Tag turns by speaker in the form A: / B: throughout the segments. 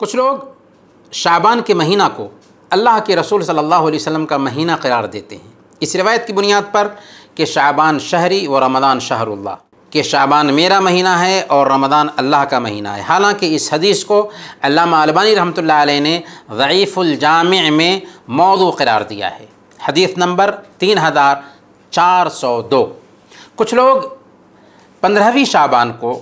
A: कुछ लोग शाबान के महीना को अल्लाह के रसूल सल्लल्लाहु अलैहि वसल्लम का महीना करार देते हैं इस रिवायत की बुनियाद पर कि शाबान शहरी व रमदान शहरुल्ला कि शाबान मेरा महीना है और रमदान अल्लाह का महीना है हालांकि इस हदीस को अल्लामा अलबानी रहमतुल्लाह अलैह ने ज़ईफ़ुलजाम में मौजू करार दिया है हदीस नंबर तीन हज़ार चार सौ दो कुछ लोग पंद्रहवीं शाबान को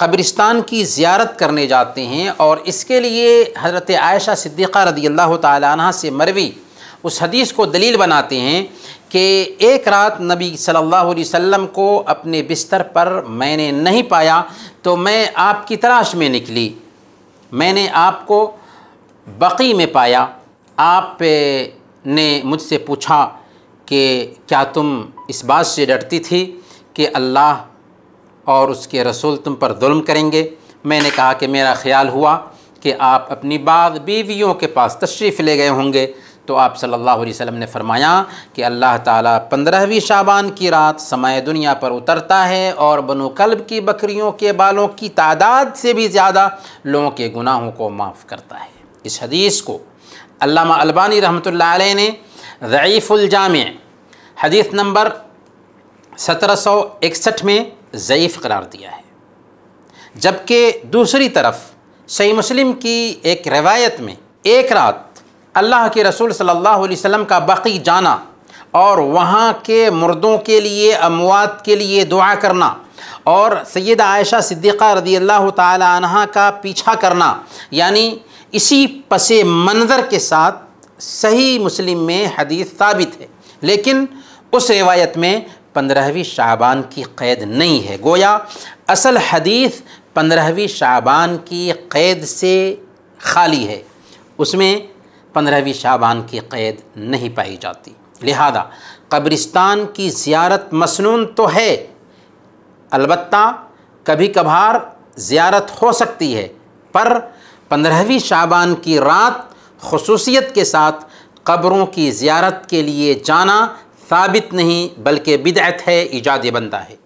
A: कब्रिस्तान की ज़्यारत करने जाते हैं और इसके लिए हज़रत आयशा सिद्दीक़ा रदी अल्लाह तह से मरवी उस हदीस को दलील बनाते हैं कि एक रात नबी सल्लल्लाहु अलैहि वसल्लम को अपने बिस्तर पर मैंने नहीं पाया तो मैं आपकी तलाश में निकली मैंने आपको बकी में पाया आप ने मुझसे पूछा कि क्या तुम इस बात से डरती थी कि अल्लाह और उसके रसूल तुम पर जुल्म करेंगे मैंने कहा कि मेरा ख्याल हुआ कि आप अपनी बाद बीवियों के पास तशरीफ़ ले गए होंगे तो आप सल्लल्लाहु अलैहि वसल्लम ने फरमाया कि अल्लाह ताला पंद्रहवीं शाबान की रात समय दुनिया पर उतरता है और बनो कल्ब की बकरियों के बालों की तादाद से भी ज़्यादा लोगों के गुनाहों को माफ़ करता है इस हदीस को अल्लामा अल्बानी रहमतुल्लाह अलैह ने ज़ईफ़ुलजाम हदीस नंबर सत्रह सौ इकसठ में ज़यीफ़ करार दिया है जबकि दूसरी तरफ सही मुस्लिम की एक रिवायत में एक रात अल्लाह के रसूल सल्लल्लाहु अलैहि वसल्लम का बाकी जाना और वहाँ के मुर्दों के लिए अमवात के लिए दुआ करना और सैद आयशा सिद्दीक़ा रदी अल्लाह तहा का पीछा करना यानी इसी पस मंज़र के साथ सही मुस्लिम में हदीस साबित है लेकिन उस रिवायत में पंद्रहवीं शाबान की क़ैद नहीं है गोया असल हदीस पंद्रहवीं शाबान की क़ैद से खाली है उसमें पंद्रहवीं शाबान की क़ैद नहीं पाई जाती लिहाजा कब्रिस्तान की ज़ियारत मसनून तो है अलबत् कभी कभार ज़्यारत हो सकती है पर पंद्रहवीं शाबान की रात खसूसियत के साथ कब्रों की ज़्यारत के लिए जाना साबित नहीं बल्कि बिदअत है ईजाद बंदा है